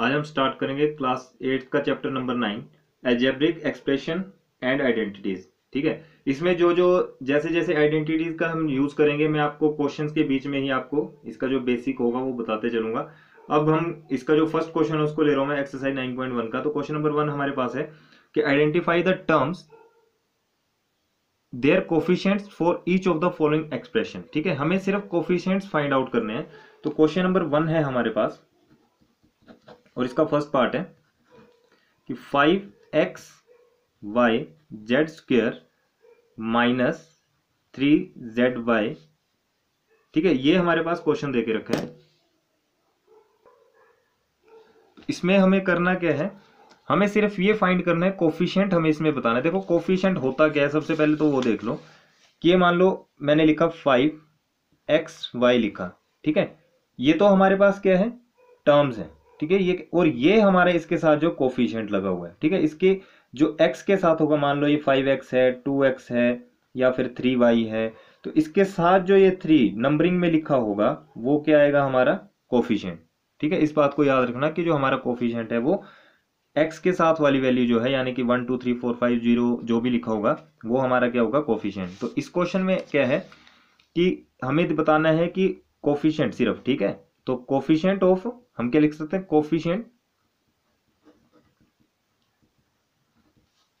आज हम स्टार्ट करेंगे क्लास एट का chapter number nine algebraic expression and identities ठीक है इसमें जो जो जैसे जैसे आइडेंटिटीज का हम यूज करेंगे मैं आपको क्वेश्चंस के बीच में ही आपको इसका जो बेसिक होगा वो बताते चलूंगा अब हम इसका जो फर्स्ट क्वेश्चन है उसको ले रहा हूँ मैं एक्सरसाइज नाइन पॉइंट वन का तो क्वेश्चन नंबर वन हमारे पास है कि identify the terms their coefficients for each of the following expression ठीक है हमें सिर्फ कोफिशियंट्स फाइंड आउट करने हैं तो क्वेश्चन नंबर वन है हमारे पास और इसका फर्स्ट पार्ट है कि five x y z square minus three z y ठीक है ये हमारे पास क्वेश्चन दे के रखा है इसमें हमें करना क्या है हमें सिर्फ ये फाइंड करना है कोफिशियंट हमें इसमें बताना है देखो कोफिशियंट होता क्या है सबसे पहले तो वो देख लो कि ये मान लो मैंने लिखा फाइव एक्स वाई लिखा ठीक है ये तो हमारे पास क्या है टर्म्स है ठीक है ये और ये हमारे इसके साथ जो कोफिशियंट लगा हुआ है ठीक है इसके जो x के साथ होगा मान लो ये 5x है 2x है या फिर 3y है तो इसके साथ जो ये थ्री नंबरिंग में लिखा होगा वो क्या आएगा हमारा कोफिशियंट ठीक है इस बात को याद रखना कि जो हमारा कोफिशियंट है वो x के साथ वाली वैल्यू जो है यानी कि one two three four five zero जो भी लिखा होगा वो हमारा क्या होगा कोफिशियंट तो इस क्वेश्चन में क्या है कि हमें बताना है कि कोफिशियंट सिर्फ ठीक है तो कोफिशियंट ऑफ हम क्या लिख सकते हैं coefficient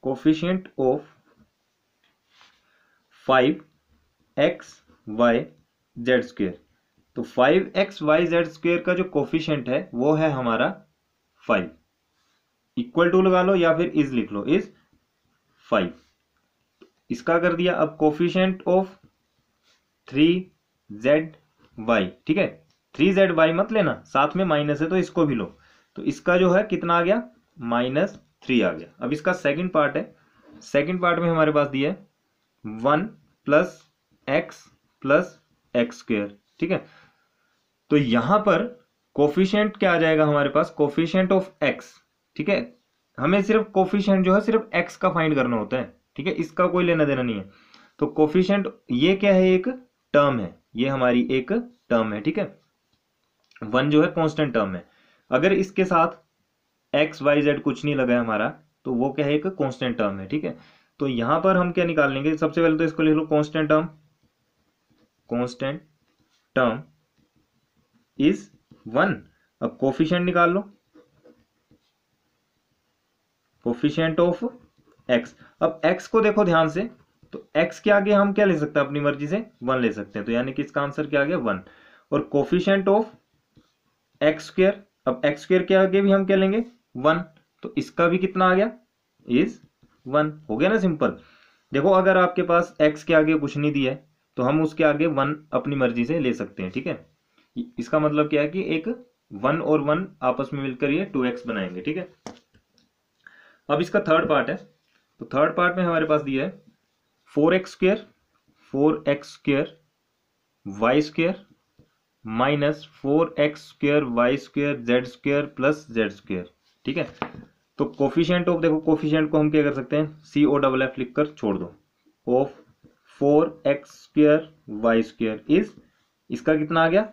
coefficient of five x y z square तो five x y z square का जो कोफिशियंट है वो है हमारा फाइव इक्वल टू लगा लो या फिर इज लिख लो इज फाइव इसका कर दिया अब coefficient of three z y ठीक है थ्री जेड वाई मत लेना साथ में माइनस है तो इसको भी लो तो इसका जो है कितना आ गया माइनस थ्री आ गया अब इसका सेकंड पार्ट है सेकंड पार्ट में हमारे पास दिया है one plus x plus x square ठीक है तो यहां पर कोफिशियंट क्या आ जाएगा हमारे पास कोफिशियंट ऑफ एक्स ठीक है हमें सिर्फ कोफिशियंट जो है सिर्फ एक्स का फाइंड करना होता है ठीक है इसका कोई लेना देना नहीं है तो कोफिशियंट ये क्या है एक टर्म है ये हमारी एक टर्म है ठीक है वन जो है कॉन्स्टेंट टर्म है अगर इसके साथ एक्स वाई जेड कुछ नहीं लगा है हमारा तो वो क्या है एक कॉन्स्टेंट टर्म है ठीक है तो यहां पर हम क्या निकाल लेंगे सबसे पहले तो इसको लिख लो constant term constant term is one अब कोफिशियंट निकाल लो कोफिशियंट ऑफ एक्स अब एक्स को देखो ध्यान से तो एक्स के आगे हम क्या ले सकते हैं अपनी मर्जी से वन ले सकते हैं तो यानी कि इसका आंसर क्या आ गया वन और कोफिशियंट ऑफ एक्स स्क्र अब एक्स स्क्र के आगे भी हम क्या लेंगे वन तो इसका भी कितना आ गया इज वन हो गया ना सिंपल देखो अगर आपके पास एक्स के आगे कुछ नहीं दिया है तो हम उसके आगे वन अपनी मर्जी से ले सकते हैं ठीक है इसका मतलब क्या है कि एक वन और वन आपस में मिलकर ये टू एक्स बनाएंगे ठीक है अब इसका थर्ड पार्ट है तो थर्ड पार्ट में हमारे पास दिया है four x square four x square y square minus four x square y square z square plus z square ठीक है तो कोफिशियंट ऑफ देखो कोफिशियंट को हम क्या कर सकते हैं सी ओ डबल एफ लिख कर छोड़ दो of four x square y square is इसका कितना आ गया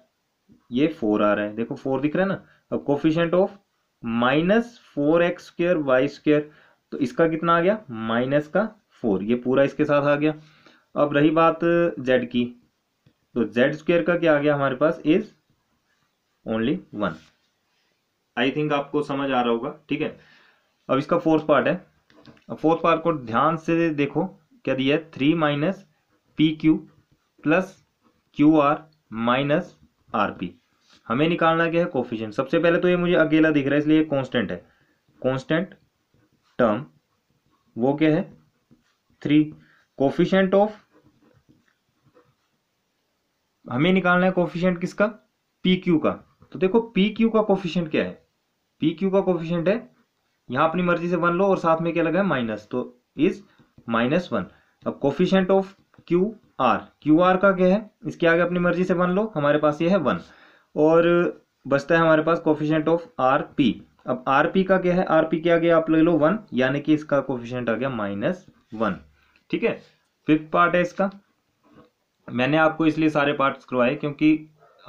ये फोर आ रहा है देखो फोर दिख रहा है ना अब coefficient of minus four x square y square तो इसका कितना आ गया माइनस का फोर ये पूरा इसके साथ आ गया अब रही बात जेड की तो जेड स्क्वेयर का क्या आ गया हमारे पास is only one I think आपको समझ आ रहा होगा ठीक है अब इसका फोर्थ पार्ट है अब फोर्थ पार्ट को ध्यान से देखो क्या दिया है three minus p q plus q r minus r p हमें निकालना क्या है कोफिशियंट सबसे पहले तो ये मुझे अकेला दिख रहा है इसलिए कॉन्स्टेंट है कॉन्स्टेंट टर्म वो क्या है थ्री कोफिशियंट ऑफ हमें निकालना है कोफिशियंट किसका पी क्यू का तो देखो पी क्यू का कोफिशियंट क्या है पी क्यू का कोफिशियंट है यहाँ अपनी मर्जी से वन लो और साथ में क्या लगा है माइनस तो इज माइनस वन अब coefficient of q r q r का क्या है इसके आगे अपनी मर्जी से वन लो हमारे पास ये है वन और बचता है हमारे पास कोफिशियंट ऑफ आर पी अब आर पी का क्या है आर पी के आगे आप ले लो वन यानी कि इसका कोफिशियंट आ गया माइनस वन ठीक है फिफ्थ पार्ट है इसका मैंने आपको इसलिए सारे पार्ट्स करवाए क्योंकि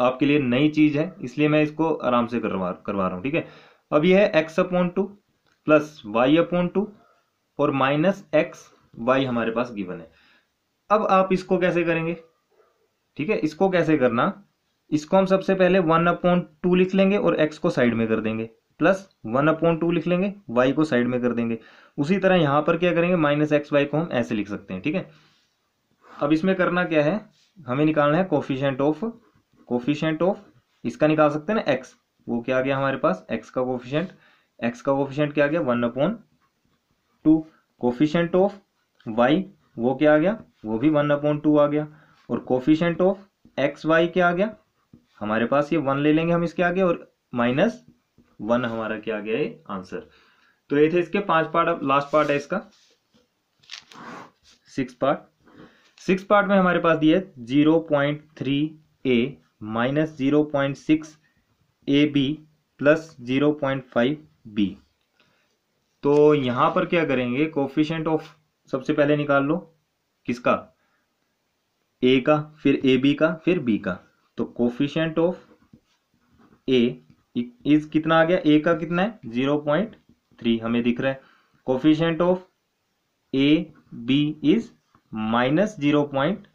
आपके लिए नई चीज़ है इसलिए मैं इसको आराम से करवा करवा रहा हूँ ठीक है अब यह है x upon two plus y upon two और माइनस एक्स वाई हमारे पास गिवन है अब आप इसको कैसे करेंगे ठीक है इसको कैसे करना इसको हम सबसे पहले वन अपॉन टू लिख लेंगे और एक्स को साइड में कर देंगे प्लस वन अपॉन टू लिख लेंगे वाई को साइड में कर देंगे उसी तरह यहाँ पर क्या करेंगे माइनस एक्स वाई को हम ऐसे लिख सकते हैं ठीक है अब इसमें करना क्या है हमें निकालना है कोफिशेंट ऑफ कोफिशेंट ऑफ इसका निकाल सकते हैं ना एक्स वो क्या आ गया हमारे पास एक्स का कोफिशेंट एक्स का कोफिशेंट क्या आ गया one upon two coefficient of y वो क्या आ गया वो भी वन अपॉन टू आ गया और कोफिशेंट ऑफ एक्स वाई क्या आ गया हमारे पास ये वन ले लेंगे हम इसके आगे और माइनस वन हमारा क्या आ गया है आंसर तो ये थे इसके पांच पार्ट अब लास्ट पार्ट है इसका सिक्स पार्ट सिक्स पार्ट में हमारे पास दिया zero point three a minus zero point six a b plus zero point five b तो यहां पर क्या करेंगे कोफिशेंट ऑफ सबसे पहले निकाल लो किसका ए का फिर ए बी का फिर बी का तो कोफिशेंट ऑफ ए इज कितना आ गया ए का कितना है जीरो पॉइंट थ्री हमें दिख रहा है coefficient of a b is minus zero point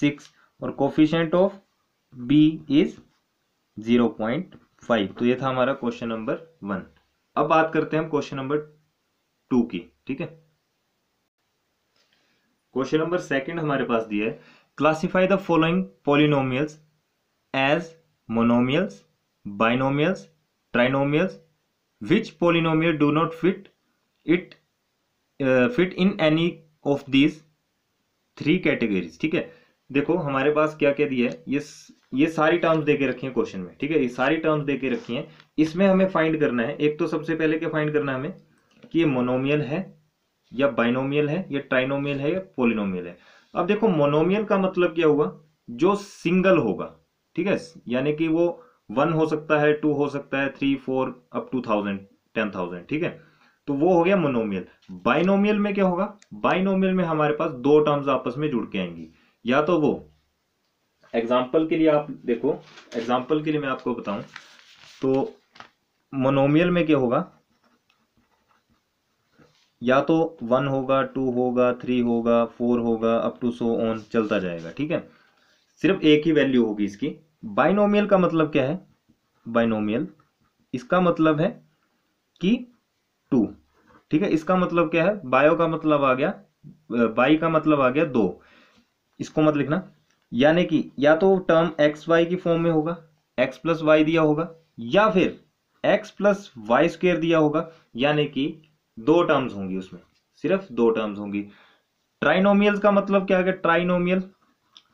six और coefficient of b is zero point five तो ये था हमारा क्वेश्चन नंबर वन अब बात करते हैं हम क्वेश्चन नंबर टू की ठीक है क्वेश्चन नंबर सेकंड हमारे पास दिया है classify the following polynomials as monomials binomials trinomials which polynomial do not fit it fit in any of these three categories ठीक है देखो हमारे पास क्या क्या दिया है ये ये सारी टर्म्स देके रखी है क्वेश्चन में ठीक है ये सारी टर्म्स दे रखी हैं इसमें हमें फाइंड करना है एक तो सबसे पहले क्या फाइंड करना है हमें कि ये मोनोमियल है या बाइनोमियल है या ट्राइनोमियल है या पोलिनोमियल है अब देखो मोनोमियल का मतलब क्या हुआ जो सिंगल होगा ठीक है यानी कि वो वन हो सकता है टू हो सकता है three four up to thousand ten thousand ठीक है तो वो हो गया मोनोमियल बाइनोमियल में क्या होगा बाइनोमियल में हमारे पास दो टर्म्स आपस में जुड़ के आएंगी या तो वो एग्जाम्पल के लिए आप देखो एग्जाम्पल के लिए मैं आपको बताऊं तो मोनोमियल में क्या होगा या तो वन होगा टू होगा थ्री होगा फोर होगा अप टू सो ऑन चलता जाएगा ठीक है सिर्फ एक ही वैल्यू होगी इसकी बाइनोमियल का मतलब क्या है बाइनोमियल इसका मतलब है कि ठीक है इसका मतलब क्या है बायो का मतलब आ गया बाई का मतलब आ गया दो इसको मत लिखना यानी कि या तो टर्म एक्स वाई की फॉर्म में होगा एक्स प्लस वाई दिया होगा या फिर एक्स प्लस वाई स्क्वेयर दिया होगा यानी कि दो टर्म्स होंगी उसमें सिर्फ दो टर्म्स होंगी ट्राइनोमियल का मतलब क्या है ट्राइनोमियल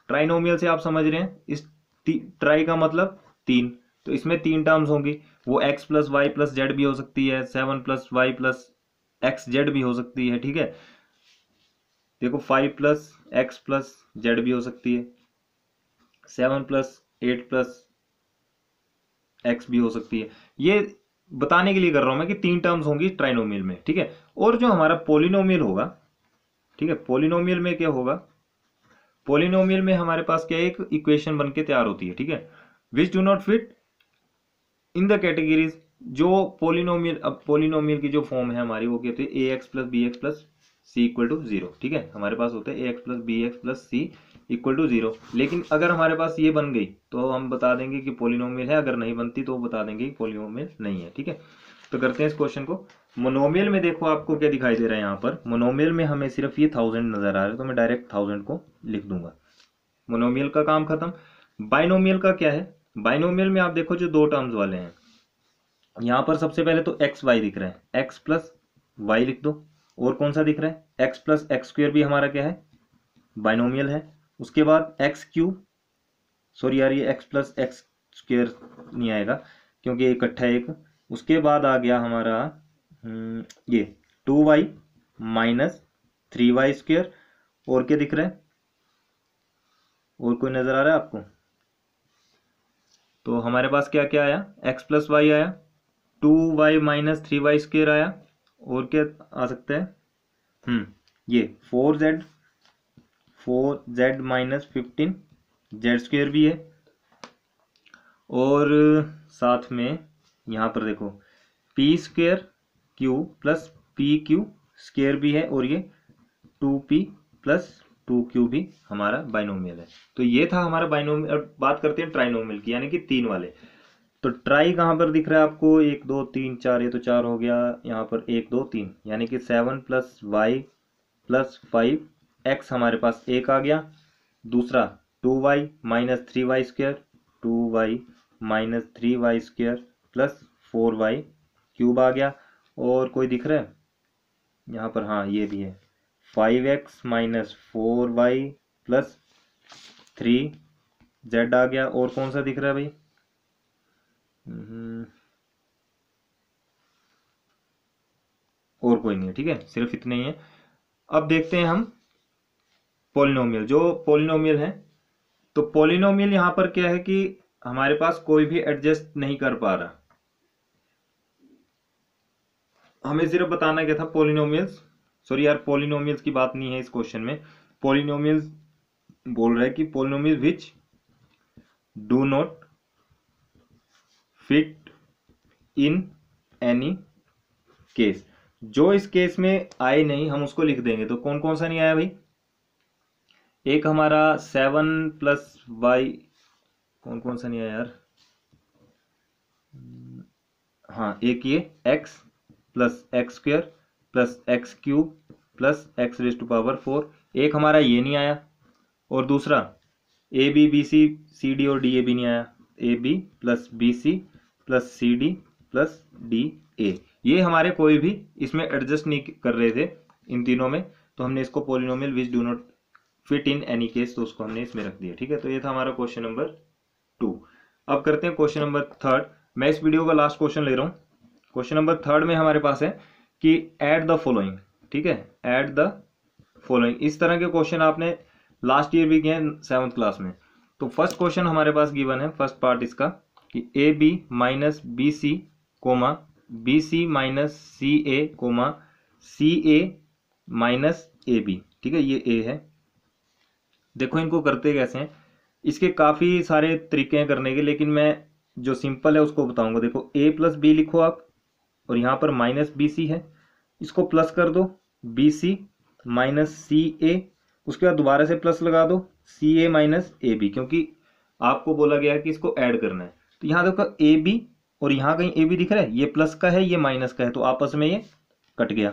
ट्राइनोमियल से आप समझ रहे हैं इस ट्राई का मतलब तीन तो इसमें तीन टर्म्स होंगी वो x plus y plus z भी हो सकती है seven plus y plus x z भी हो सकती है ठीक है देखो five plus x plus z भी हो सकती है seven plus eight plus x भी हो सकती है ये बताने के लिए कर रहा हूं मैं कि तीन टर्म्स होंगी ट्राइनोमियल में ठीक है और जो हमारा पोलिनोमियल होगा ठीक है पोलिनोमियल में क्या होगा पोलिनोमियल में हमारे पास क्या एक इक्वेशन बन के तैयार होती है ठीक है which do not fit in the categories जो पोलिनोमियल अब पोलिनोमियल की जो फॉर्म है हमारी वो कहते हैं a x plus b x plus c equal to zero ठीक है हमारे पास होता है a x plus b x plus c equal to zero लेकिन अगर हमारे पास ये बन गई तो हम बता देंगे कि पोलिनोमियल है अगर नहीं बनती तो बता देंगे कि पोलिनोमियल नहीं है ठीक है तो करते हैं इस क्वेश्चन को मोनोमियल में देखो आपको क्या दिखाई दे रहा है यहाँ पर मोनोमियल में हमें सिर्फ ये थाउजेंड नजर आ रहा है तो मैं डायरेक्ट थाउजेंड को लिख दूंगा मोनोमियल का काम खत्म बाइनोमियल का क्या है बाइनोमियल में आप देखो जो दो टर्म्स वाले हैं यहाँ पर सबसे पहले तो एक्स वाई दिख रहा है एक्स प्लस वाई लिख दो और कौन सा दिख रहा है एक्स प्लस एक्स स्क्वेयर भी हमारा क्या है बाइनोमियल है उसके बाद एक्स क्यूब सॉरी यार ये एक्स प्लस एक्स स्क्वेयर नहीं आएगा क्योंकि इकट्ठा एक उसके बाद आ गया हमारा हम्म, ये two y minus three y square और क्या दिख रहा है और कोई नज़र आ रहा है आपको तो हमारे पास क्या क्या आया एक्स प्लस वाई आया two y minus three y square आया और क्या आ सकता है हम्म ये four z four z minus fifteen z square भी है और साथ में यहाँ पर देखो p square q plus p q square भी है और ये two p plus two q भी हमारा बाइनोमियल है तो ये था हमारा बाइनोमियल अब बात करते हैं ट्राइनोमियल की यानी कि तीन वाले तो ट्राई कहाँ पर दिख रहा है आपको एक दो तीन चार ये तो चार हो गया यहाँ पर एक दो तीन यानी कि seven plus y plus five x हमारे पास एक आ गया दूसरा two y minus three y square two y minus three y square plus four y cube आ गया और कोई दिख रहा है यहाँ पर हाँ ये भी है five x minus four y plus three z आ गया और कौन सा दिख रहा है भाई हम्म। और कोई नहीं है ठीक है सिर्फ इतने ही है अब देखते हैं हम पोलिनोमियल जो पोलिनोमियल है तो पोलिनोमियल यहां पर क्या है कि हमारे पास कोई भी एडजस्ट नहीं कर पा रहा हमें सिर्फ बताना क्या था पोलिनोमियल्स सॉरी यार पोलिनोमियल्स की बात नहीं है इस क्वेश्चन में पोलिनोमियल्स बोल रहे कि polynomial which do not fit in any case जो इस केस में आए नहीं हम उसको लिख देंगे तो कौन कौन सा नहीं आया भाई एक हमारा सेवन प्लस वाई कौन कौन सा नहीं आया यार हाँ एक ये x plus x square plus x cube plus x raise to power four एक हमारा ये नहीं आया और दूसरा a b b c c d और डी ए भी नहीं आया a b plus b c plus c d plus d a ये हमारे कोई भी इसमें एडजस्ट नहीं कर रहे थे इन तीनों में तो हमने इसको polynomial which do not fit in any case तो उसको हमने इसमें रख दिया ठीक है तो ये था हमारा क्वेश्चन नंबर टू अब करते हैं क्वेश्चन नंबर थर्ड मैं इस वीडियो का लास्ट क्वेश्चन ले रहा हूँ क्वेश्चन नंबर थर्ड में हमारे पास है कि एट द फॉलोइंग ठीक है एट द फॉलोइंग इस तरह के क्वेश्चन आपने लास्ट ईयर भी किए हैं सेवन्थ क्लास में तो फर्स्ट क्वेश्चन हमारे पास गिवन है फर्स्ट पार्ट इसका कि a b minus b c comma b c minus c a comma c a minus a b ठीक है ये ए है देखो इनको करते कैसे हैं इसके काफ़ी सारे तरीके हैं करने के लेकिन मैं जो सिंपल है उसको बताऊंगा देखो ए प्लस बी लिखो आप और यहाँ पर माइनस बी सी है इसको प्लस कर दो बी सी माइनस सी ए उसके बाद दोबारा से प्लस लगा दो सी ए माइनस ए बी क्योंकि आपको बोला गया है कि इसको ऐड करना है तो यहां देखो ए बी और यहां कहीं ए बी दिख रहा है ये प्लस का है ये माइनस का है तो आपस में ये कट गया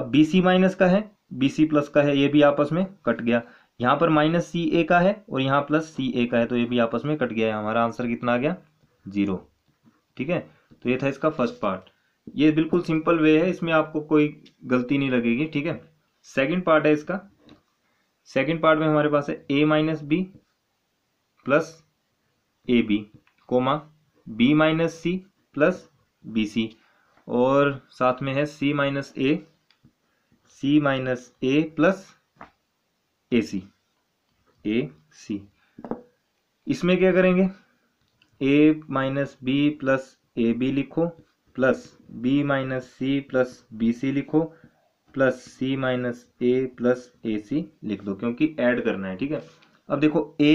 अब बी सी माइनस का है बी सी प्लस का है ये भी आपस में कट गया यहां पर माइनस सी ए का है और यहां प्लस सी ए का है तो ये भी आपस में कट गया है हमारा आंसर कितना आ गया जीरो ठीक है तो ये था इसका फर्स्ट पार्ट ये बिल्कुल सिंपल वे है इसमें आपको कोई गलती नहीं लगेगी ठीक है सेकंड पार्ट है इसका सेकंड पार्ट में हमारे पास है a minus b plus a b comma b minus c plus b c और साथ में है c minus a c minus a plus a c a c इसमें क्या करेंगे a minus b plus a b लिखो plus b minus c plus b c लिखो plus c minus a plus a c लिख दो क्योंकि add करना है ठीक है अब देखो ए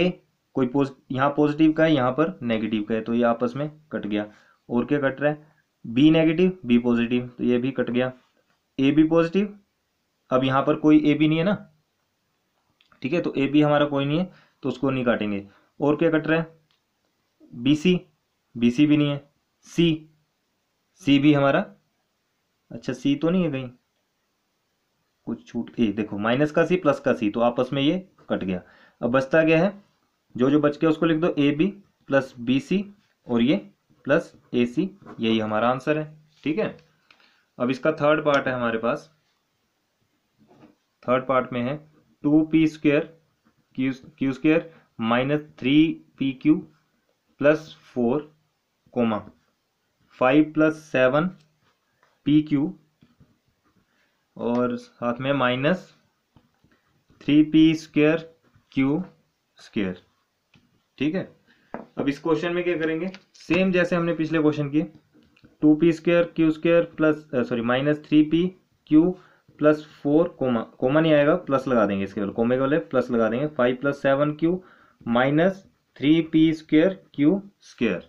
कोई पोज यहाँ पॉजिटिव का है यहाँ पर नेगेटिव का है तो ये आपस में कट गया और क्या कट रहा है बी नेगेटिव बी पॉजिटिव तो ये भी कट गया ए बी पॉजिटिव अब यहाँ पर कोई ए बी नहीं है ना ठीक है तो ए बी हमारा कोई नहीं है तो उसको नहीं काटेंगे और क्या कट रहा है बी सी बी सी भी नहीं है सी सी भी हमारा अच्छा सी तो नहीं है कहीं कुछ छूट ए देखो माइनस का सी प्लस का सी तो आपस में ये कट गया अब बचता क्या है जो जो बच गया उसको लिख दो a b plus b c और ये प्लस ए सी यही हमारा आंसर है ठीक है अब इसका थर्ड पार्ट है हमारे पास थर्ड पार्ट में है two p square q q square minus three p q plus four comma five plus seven p q और साथ में minus three p square q square ठीक है अब इस क्वेश्चन में क्या करेंगे सेम जैसे हमने पिछले क्वेश्चन किए two p square q square plus sorry minus three p q plus four comma comma नहीं आएगा प्लस लगा देंगे इसके बाद कोमे के वाले प्लस लगा देंगे five plus seven q minus three p square q square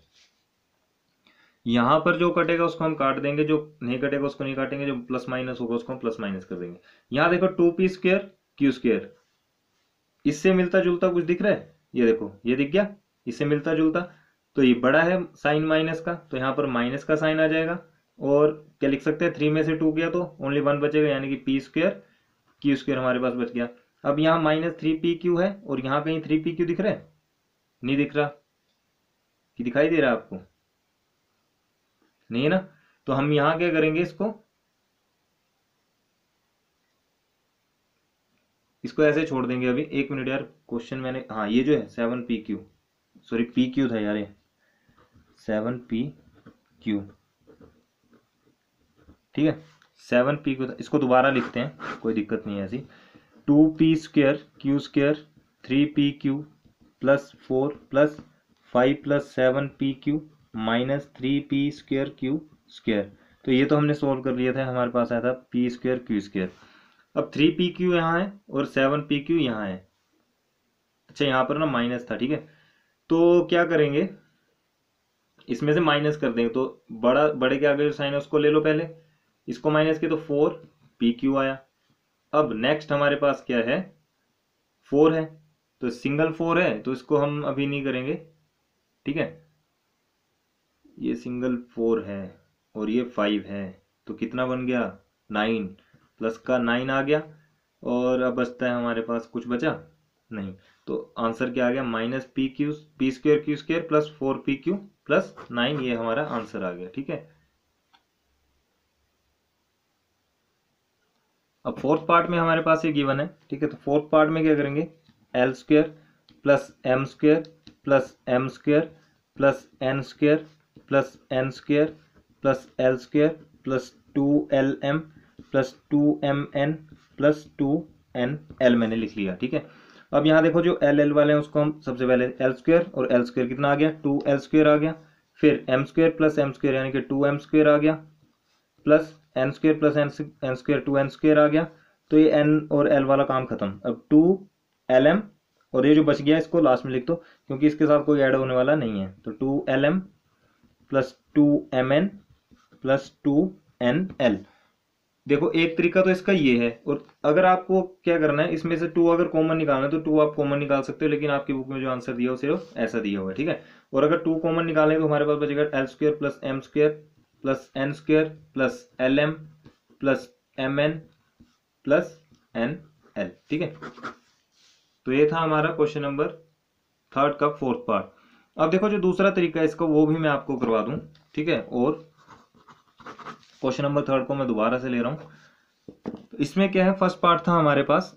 यहां पर जो कटेगा उसको हम काट देंगे जो नहीं कटेगा उसको नहीं काटेंगे जो प्लस माइनस होगा उसको हम प्लस माइनस कर देंगे यहां देखो two p square q square इससे मिलता जुलता कुछ दिख रहा है ये देखो ये दिख गया इससे मिलता जुलता तो ये बड़ा है साइन माइनस का तो यहाँ पर माइनस का साइन आ जाएगा और क्या लिख सकते हैं थ्री में से टू गया तो ओनली वन बचेगा यानी कि पी स्क्वेयर क्यू स्क्वेयर हमारे पास बच गया अब यहाँ माइनस थ्री पी क्यू है और यहाँ कहीं थ्री पी क्यू दिख रहा है नहीं दिख रहा कि दिखाई दे रहा है आपको नहीं है ना तो हम यहाँ क्या करेंगे इसको इसको ऐसे छोड़ देंगे अभी एक मिनट यार क्वेश्चन मैंने हाँ ये जो है seven p q sorry p q था यार ये सेवन पी क्यू ठीक है सेवन पी क्यू था इसको दोबारा लिखते हैं कोई दिक्कत नहीं है ऐसी two p square q square three p q plus four plus five plus seven p q minus three p square q square तो ये तो हमने सोल्व कर लिया था हमारे पास आया था पी स्क्र क्यू स्क्र अब थ्री पी क्यू यहाँ है और सेवन पी क्यू यहाँ है अच्छा यहाँ पर ना माइनस था ठीक है तो क्या करेंगे इसमें से माइनस कर देंगे तो बड़ा बड़े के आगे जो साइन है उसको ले लो पहले इसको माइनस किया तो फोर पी क्यू आया अब नेक्स्ट हमारे पास क्या है फोर है तो सिंगल फोर है तो इसको हम अभी नहीं करेंगे ठीक है ये सिंगल फोर है और ये फाइव है तो कितना बन गया नाइन प्लस का नाइन आ गया और अब बचता है हमारे पास कुछ बचा नहीं तो आंसर क्या आ गया minus p q p square q square plus four p q plus nine ये हमारा आंसर आ गया ठीक है अब फोर्थ पार्ट में हमारे पास ये गिवन है ठीक है तो फोर्थ पार्ट में क्या करेंगे l square plus m square plus m square plus n square plus n square plus l square plus two l m plus two m n plus two n l मैंने लिख लिया ठीक है अब यहाँ देखो जो एल एल वाले हैं उसको हम सबसे पहले एल स्क्वेयर और एल स्क्वेयर कितना आ गया टू एल स्क्वेयर आ गया फिर m square plus m square यानी कि टू एम स्क्वेयर आ गया plus n square plus n n square two n square आ गया तो ये एन और एल वाला काम खत्म अब टू एल एम और ये जो बच गया इसको लास्ट में लिख दो क्योंकि इसके साथ कोई ऐड होने वाला नहीं है तो two l m plus two m n plus two n l देखो एक तरीका तो इसका ये है और अगर आपको क्या करना है इसमें से टू अगर कॉमन निकालना है तो टू आप कॉमन निकाल सकते हो लेकिन आपकी बुक में जो आंसर दिया हो सिर्फ ऐसा दिया हुआ है ठीक है और अगर टू कॉमन निकालें तो हमारे पास बचेगा l square plus m square plus n square plus l m plus m n plus n l ठीक है तो ये था हमारा क्वेश्चन नंबर थर्ड का फोर्थ पार्ट अब देखो जो दूसरा तरीका है इसका वो भी मैं आपको करवा दूं ठीक है और क्वेश्चन नंबर थर्ड को मैं दोबारा से ले रहा हूं तो इसमें क्या है फर्स्ट पार्ट था हमारे पास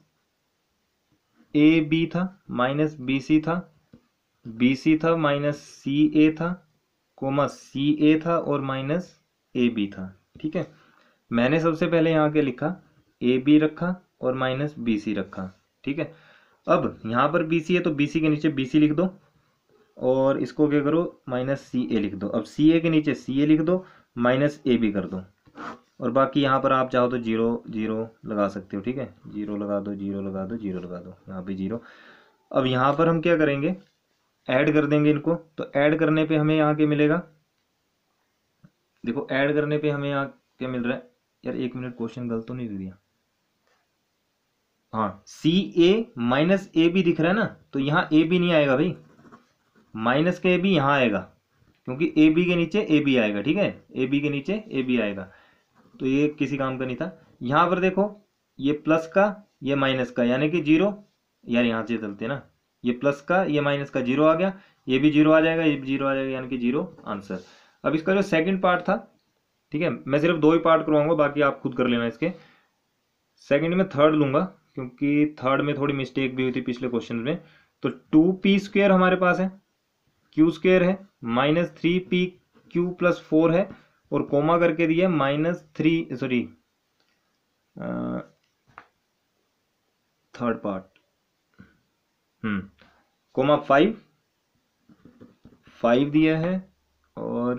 ए बी था माइनस बी सी था बी सी था माइनस सी ए था कोमा सी ए था और माइनस ए बी था ठीक है मैंने सबसे पहले यहाँ के लिखा ए बी रखा और माइनस बी सी रखा ठीक है अब यहाँ पर बी सी है तो बी सी के नीचे बी सी लिख दो और इसको क्या करो माइनस सी ए लिख दो अब सी ए के नीचे सी ए लिख दो माइनस ए बी कर दो और बाकी यहाँ पर आप चाहो तो जीरो जीरो लगा सकते हो ठीक है जीरो लगा दो जीरो लगा दो जीरो लगा दो यहाँ पे जीरो अब यहाँ पर हम क्या करेंगे ऐड कर देंगे इनको तो ऐड करने पे हमें यहाँ क्या मिलेगा देखो ऐड करने पे हमें यहाँ क्या मिल रहा है यार एक मिनट क्वेश्चन गलत तो नहीं दे दिया हाँ सी ए माइनस ए भी दिख रहा है ना तो यहाँ ए भी नहीं आएगा भाई माइनस का ए भी यहाँ आएगा क्योंकि ए बी के नीचे ए बी आएगा ठीक है ए बी के नीचे ए बी आएगा तो ये किसी काम का नहीं था यहाँ पर देखो ये प्लस का ये माइनस का यानी कि जीरो यार यहाँ से चलते ना ये प्लस का ये माइनस का जीरो आ गया ये भी जीरो आ जाएगा ये भी जीरो आ जाएगा यानी कि जीरो आंसर अब इसका जो सेकंड पार्ट था ठीक है मैं सिर्फ दो ही पार्ट करवाऊंगा बाकी आप खुद कर लेना इसके सेकंड में थर्ड लूंगा क्योंकि थर्ड में थोड़ी मिस्टेक भी हुई थी पिछले क्वेश्चन में तो टू पी स्क्वेयर हमारे पास है क्यू स्क्वेयर है minus three p q plus four है और कोमा करके दिया minus three sorry third part hmm comma five five दिया है और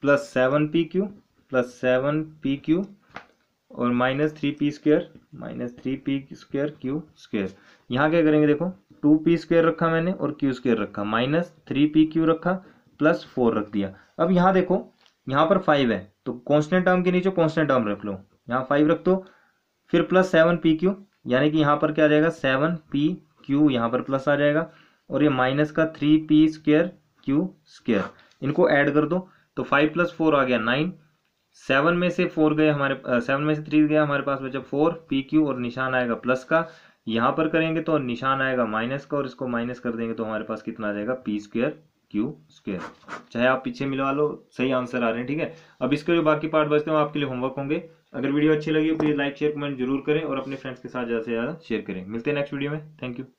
plus seven p q plus seven p q और minus three p square minus three p square q square यहाँ क्या करेंगे देखो टू पी स्क्वेयर रखा मैंने और क्यू स्क्वेयर रखा माइनस थ्री पी क्यू रखा प्लस फोर रख दिया अब यहाँ देखो यहां पर फाइव है तो कॉन्स्टेंट टर्म के नीचे कॉन्स्टेंट टर्म रख लो यहाँ फाइव रख दो फिर प्लस सेवन पी क्यू यानी कि यहाँ पर क्या आ जाएगा सेवन पी क्यू यहाँ पर प्लस आ जाएगा और ये माइनस का three p square q square इनको ऐड कर दो तो फाइव प्लस फोर आ गया नाइन सेवन में से फोर गए हमारे सेवन में से थ्री गया हमारे पास बचा फोर पी क्यू और निशान आएगा प्लस का यहाँ पर करेंगे तो निशान आएगा माइनस का और इसको माइनस कर देंगे तो हमारे पास कितना आ जाएगा पी स्क्र क्यू स्क्र चाहे आप पीछे मिलवा लो सही आंसर आ रहे हैं ठीक है अब इसके जो बाकी पार्ट बचते हैं आपके लिए होमवर्क होंगे अगर वीडियो अच्छी लगी प्लीज़ लाइक शेयर कमेंट जरूर करें और अपने फ्रेंड्स के साथ ज़्यादा से ज़्यादा शेयर करें मिलते हैं नेक्स्ट वीडियो में थैंक यू